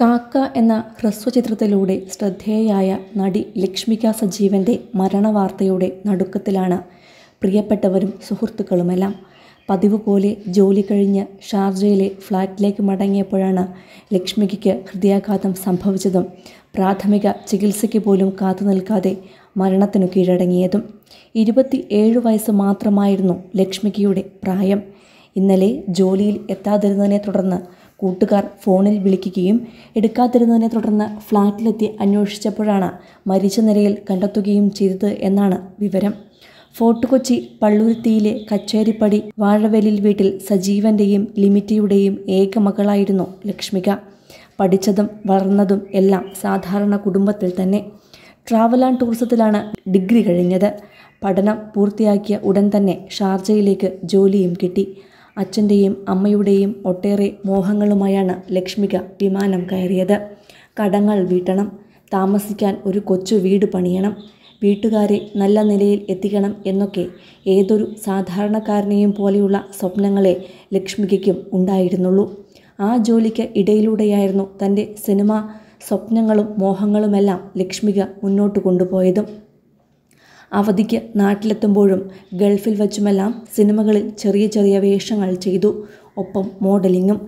കാക്ക എന്ന ഹ്രസ്വചിത്രത്തിലൂടെ ശ്രദ്ധേയായ നടി ലക്ഷ്മിക സജീവൻ്റെ മരണവാർത്തയുടെ നടുക്കത്തിലാണ് പ്രിയപ്പെട്ടവരും സുഹൃത്തുക്കളുമെല്ലാം പതിവ് പോലെ ജോലി കഴിഞ്ഞ് ഷാർജയിലെ ഫ്ലാറ്റിലേക്ക് മടങ്ങിയപ്പോഴാണ് ലക്ഷ്മിക്ക് ഹൃദയാഘാതം സംഭവിച്ചതും പ്രാഥമിക ചികിത്സയ്ക്ക് പോലും കാത്തു നിൽക്കാതെ മരണത്തിനു കീഴടങ്ങിയതും ഇരുപത്തി ഏഴ് വയസ്സ് മാത്രമായിരുന്നു ലക്ഷ്മികയുടെ പ്രായം ഇന്നലെ ജോലിയിൽ എത്താതിരുന്നതിനെ തുടർന്ന് കൂട്ടുകാർ ഫോണിൽ വിളിക്കുകയും എടുക്കാതിരുന്നതിനെ തുടർന്ന് ഫ്ളാറ്റിലെത്തി അന്വേഷിച്ചപ്പോഴാണ് മരിച്ച നിലയിൽ കണ്ടെത്തുകയും ചെയ്തത് എന്നാണ് വിവരം ഫോർട്ട് കൊച്ചി പള്ളുരുത്തിയിലെ കച്ചേരിപ്പടി വാഴവേലിൽ വീട്ടിൽ സജീവൻ്റെയും ലിമിറ്റിയുടെയും ഏക മകളായിരുന്നു ലക്ഷ്മിക പഠിച്ചതും വളർന്നതും എല്ലാം സാധാരണ കുടുംബത്തിൽ തന്നെ ട്രാവൽ ആൻഡ് ടൂറിസത്തിലാണ് ഡിഗ്രി കഴിഞ്ഞത് പഠനം പൂർത്തിയാക്കിയ ഉടൻ തന്നെ ഷാർജയിലേക്ക് ജോലിയും കിട്ടി അച്ഛൻ്റെയും അമ്മയുടെയും ഒട്ടേറെ മോഹങ്ങളുമായാണ് ലക്ഷ്മിക വിമാനം കയറിയത് കടങ്ങൾ വീട്ടണം താമസിക്കാൻ ഒരു കൊച്ചു വീട് പണിയണം വീട്ടുകാരെ നല്ല നിലയിൽ എത്തിക്കണം എന്നൊക്കെ ഏതൊരു സാധാരണക്കാരനെയും പോലെയുള്ള സ്വപ്നങ്ങളെ ലക്ഷ്മികയ്ക്കും ഉണ്ടായിരുന്നുള്ളൂ ആ ജോലിക്ക് ഇടയിലൂടെയായിരുന്നു തൻ്റെ സിനിമ സ്വപ്നങ്ങളും മോഹങ്ങളുമെല്ലാം ലക്ഷ്മിക മുന്നോട്ട് കൊണ്ടുപോയതും അവധിക്ക് നാട്ടിലെത്തുമ്പോഴും ഗൾഫിൽ വച്ചുമെല്ലാം സിനിമകളിൽ ചെറിയ ചെറിയ വേഷങ്ങൾ ചെയ്തു ഒപ്പം മോഡലിങ്ങും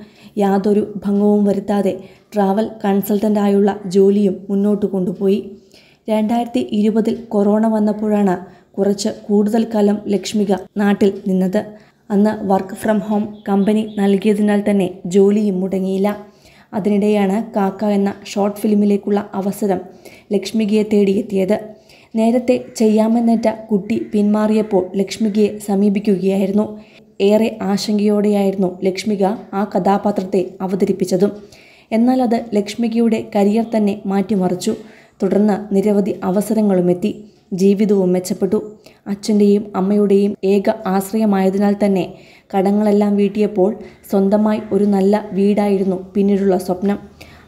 യാതൊരു ഭംഗവും വരുത്താതെ ട്രാവൽ കൺസൾട്ടൻ്റായുള്ള ജോലിയും മുന്നോട്ട് കൊണ്ടുപോയി രണ്ടായിരത്തി ഇരുപതിൽ കൊറോണ വന്നപ്പോഴാണ് കുറച്ച് കൂടുതൽ കാലം ലക്ഷ്മിക നാട്ടിൽ നിന്നത് അന്ന് വർക്ക് ഫ്രം ഹോം കമ്പനി നൽകിയതിനാൽ തന്നെ ജോലിയും മുടങ്ങിയില്ല അതിനിടെയാണ് കാക്ക എന്ന ഷോർട്ട് ഫിലിമിലേക്കുള്ള അവസരം ലക്ഷ്മികയെ തേടിയെത്തിയത് നേരത്തെ ചെയ്യാമെന്നേറ്റ കുട്ടി പിന്മാറിയപ്പോൾ ലക്ഷ്മികയെ സമീപിക്കുകയായിരുന്നു ഏറെ ആശങ്കയോടെയായിരുന്നു ലക്ഷ്മിക ആ കഥാപാത്രത്തെ അവതരിപ്പിച്ചതും എന്നാൽ അത് ലക്ഷ്മികയുടെ കരിയർ തന്നെ മാറ്റിമറിച്ചു തുടർന്ന് നിരവധി അവസരങ്ങളുമെത്തി ജീവിതവും മെച്ചപ്പെട്ടു അച്ഛൻ്റെയും അമ്മയുടെയും ഏക ആശ്രയമായതിനാൽ തന്നെ കടങ്ങളെല്ലാം വീട്ടിയപ്പോൾ സ്വന്തമായി ഒരു നല്ല വീടായിരുന്നു പിന്നീടുള്ള സ്വപ്നം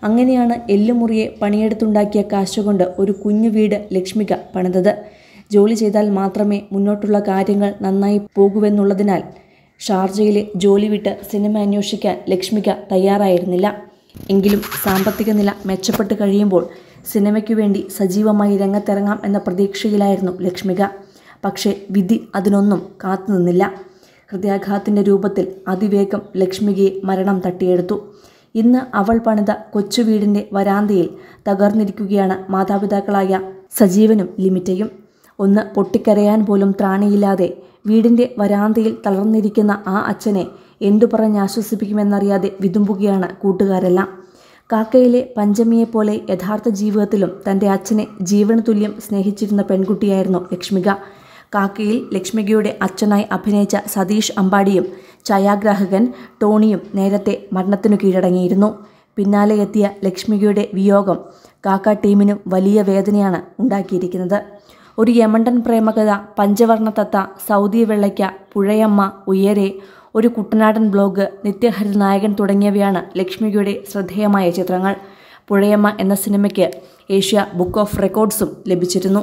അങ്ങനെയാണ് എല്ലുമുറിയെ പണിയെടുത്തുണ്ടാക്കിയ കാശുകൊണ്ട് ഒരു കുഞ്ഞു വീട് ലക്ഷ്മിക പണിതത് ജോലി ചെയ്താൽ മാത്രമേ മുന്നോട്ടുള്ള കാര്യങ്ങൾ നന്നായി പോകുവെന്നുള്ളതിനാൽ ഷാർജയിലെ ജോലി വിട്ട് സിനിമ അന്വേഷിക്കാൻ ലക്ഷ്മിക തയ്യാറായിരുന്നില്ല എങ്കിലും സാമ്പത്തിക നില മെച്ചപ്പെട്ട് കഴിയുമ്പോൾ സിനിമയ്ക്കു വേണ്ടി സജീവമായി രംഗത്തിറങ്ങാം എന്ന പ്രതീക്ഷയിലായിരുന്നു ലക്ഷ്മിക പക്ഷേ വിധി അതിനൊന്നും കാത്തുനിന്നില്ല ഹൃദയാഘാതത്തിൻ്റെ രൂപത്തിൽ അതിവേഗം ലക്ഷ്മികയെ മരണം തട്ടിയെടുത്തു ഇന്ന് അവൾ പണിത കൊച്ചു വീടിൻ്റെ വരാന്തയിൽ തകർന്നിരിക്കുകയാണ് മാതാപിതാക്കളായ സജീവനും ലിമിറ്റയും ഒന്ന് പൊട്ടിക്കരയാൻ പോലും ത്രാണിയില്ലാതെ വീടിൻ്റെ വരാന്തയിൽ തളർന്നിരിക്കുന്ന ആ അച്ഛനെ എന്തു പറഞ്ഞ് ആശ്വസിപ്പിക്കുമെന്നറിയാതെ വിതുമ്പുകയാണ് കൂട്ടുകാരെല്ലാം കാക്കയിലെ പഞ്ചമിയെപ്പോലെ യഥാർത്ഥ ജീവിതത്തിലും തൻ്റെ അച്ഛനെ ജീവന തുല്യം സ്നേഹിച്ചിരുന്ന പെൺകുട്ടിയായിരുന്നു ലക്ഷ്മിക കാക്കയിൽ ലക്ഷ്മികയുടെ അച്ഛനായി അഭിനയിച്ച സതീഷ് അമ്പാടിയും ഛായാഗ്രാഹകൻ ടോണിയും നേരത്തെ മരണത്തിനു കീഴടങ്ങിയിരുന്നു പിന്നാലെ എത്തിയ ലക്ഷ്മികയുടെ വിയോഗം കാക്ക ടീമിനും വലിയ വേദനയാണ് ഉണ്ടാക്കിയിരിക്കുന്നത് ഒരു യമണ്ടൻ പ്രേമകഥ പഞ്ചവർണ തത്ത സൗദി വെള്ളയ്ക്ക പുഴയമ്മ ഉയരെ ഒരു കുട്ടനാടൻ ബ്ലോഗ് നിത്യഹരി നായകൻ തുടങ്ങിയവയാണ് ലക്ഷ്മികയുടെ ശ്രദ്ധേയമായ ചിത്രങ്ങൾ പുഴയമ്മ എന്ന സിനിമയ്ക്ക് ഏഷ്യ ബുക്ക് ഓഫ് റെക്കോർഡ്സും ലഭിച്ചിരുന്നു